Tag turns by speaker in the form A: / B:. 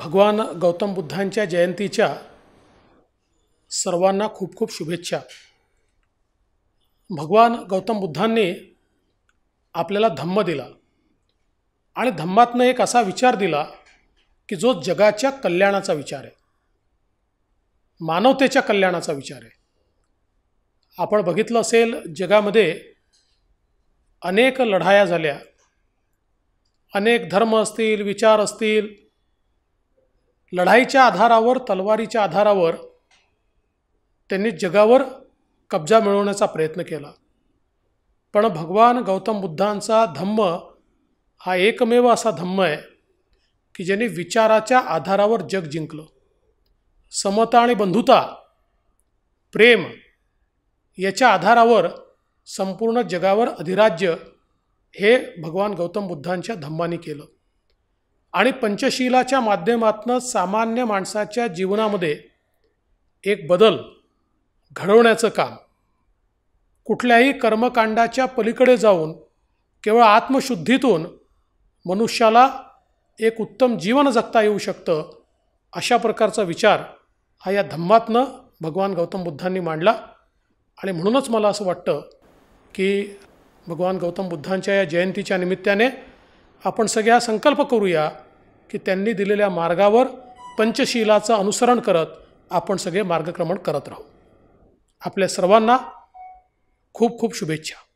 A: भगवान गौतम बुद्धांच्या जयंतीच्या सर्वांना खूप खूप शुभेच्छा भगवान गौतम बुद्धांनी आपल्याला धम्म दिला आणि धम्मातनं एक असा विचार दिला की जो जगाच्या कल्याणाचा विचार आहे मानवतेच्या कल्याणाचा विचार आहे आपण बघितलं असेल जगामध्ये अनेक लढाया झाल्या अनेक धर्म असतील विचार असतील लढाईच्या आधारावर तलवारीच्या आधारावर त्यांनी जगावर कब्जा मिळवण्याचा प्रयत्न केला पण भगवान गौतम बुद्धांचा धम्म हा एकमेव असा धम्म आहे की ज्यांनी विचाराच्या आधारावर जग जिंकलं समता आणि बंधुता प्रेम याच्या आधारावर संपूर्ण जगावर अधिराज्य हे भगवान गौतम बुद्धांच्या धम्माने केलं आणि पंचशीलाच्या माध्यमातून सामान्य माणसाच्या जीवनामध्ये एक बदल घडवण्याचं काम कुठल्याही कर्मकांडाच्या पलीकडे जाऊन केवळ आत्मशुद्धीतून मनुष्याला एक उत्तम जीवन जगता येऊ शकतं अशा प्रकारचा विचार हा या धम्मातनं भगवान गौतम बुद्धांनी मांडला आणि म्हणूनच मला असं वाटतं की भगवान गौतम बुद्धांच्या या जयंतीच्या निमित्ताने आपण सगळ्या संकल्प करूया की त्यांनी दिलेल्या मार्गावर पंचशीलाचं अनुसरण करत आपण सगळे मार्गक्रमण करत राहू आपल्या सर्वांना खूप खूप शुभेच्छा